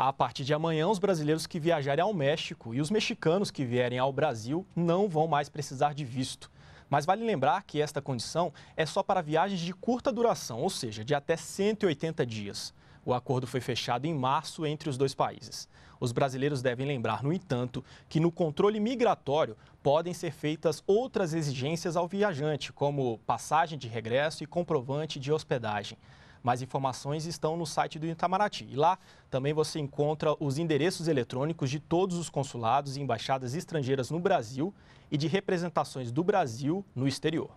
A partir de amanhã, os brasileiros que viajarem ao México e os mexicanos que vierem ao Brasil não vão mais precisar de visto. Mas vale lembrar que esta condição é só para viagens de curta duração, ou seja, de até 180 dias. O acordo foi fechado em março entre os dois países. Os brasileiros devem lembrar, no entanto, que no controle migratório podem ser feitas outras exigências ao viajante, como passagem de regresso e comprovante de hospedagem. Mais informações estão no site do Itamaraty. E lá também você encontra os endereços eletrônicos de todos os consulados e embaixadas estrangeiras no Brasil e de representações do Brasil no exterior.